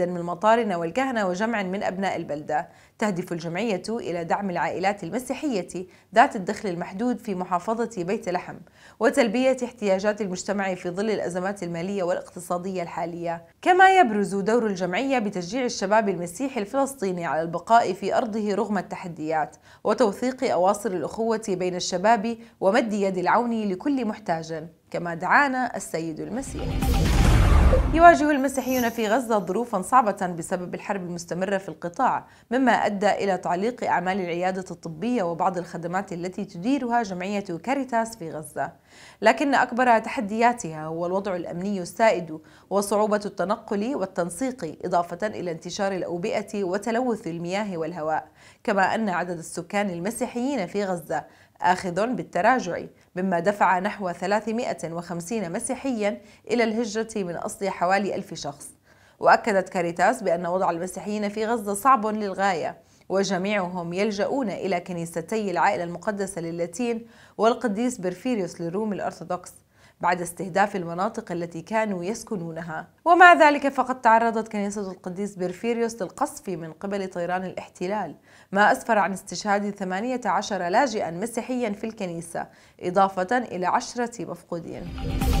عقدا من مطارنة والكهنة وجمع من أبناء البلدة تهدف الجمعية إلى دعم العائلات المسيحية ذات الدخل المحدود في محافظة بيت لحم وتلبية احتياجات المجتمع في ظل الأزمات المالية والاقتصادية الحالية كما يبرز دور الجمعية بتشجيع الشباب المسيحي الفلسطيني على البقاء في أرضه رغم التحديات وتوثيق أواصر الأخوة بين الشباب ومد يد العون لكل محتاج كما دعانا السيد المسيح يواجه المسيحيون في غزة ظروفا صعبة بسبب الحرب المستمرة في القطاع مما أدى إلى تعليق أعمال العيادة الطبية وبعض الخدمات التي تديرها جمعية كاريتاس في غزة لكن أكبر تحدياتها هو الوضع الأمني السائد وصعوبة التنقل والتنسيق إضافة إلى انتشار الأوبئة وتلوث المياه والهواء كما أن عدد السكان المسيحيين في غزة آخذ بالتراجع مما دفع نحو 300 155 مسيحيا إلى الهجرة من أصل حوالي ألف شخص وأكدت كاريتاس بأن وضع المسيحيين في غزة صعب للغاية وجميعهم يلجؤون إلى كنيستي العائلة المقدسة للاتين والقديس برفيريوس للروم الأرثوذكس بعد استهداف المناطق التي كانوا يسكنونها ومع ذلك فقد تعرضت كنيسة القديس بيرفيريوس للقصف من قبل طيران الاحتلال ما أسفر عن استشهاد 18 لاجئا مسيحيا في الكنيسة إضافة إلى عشرة مفقودين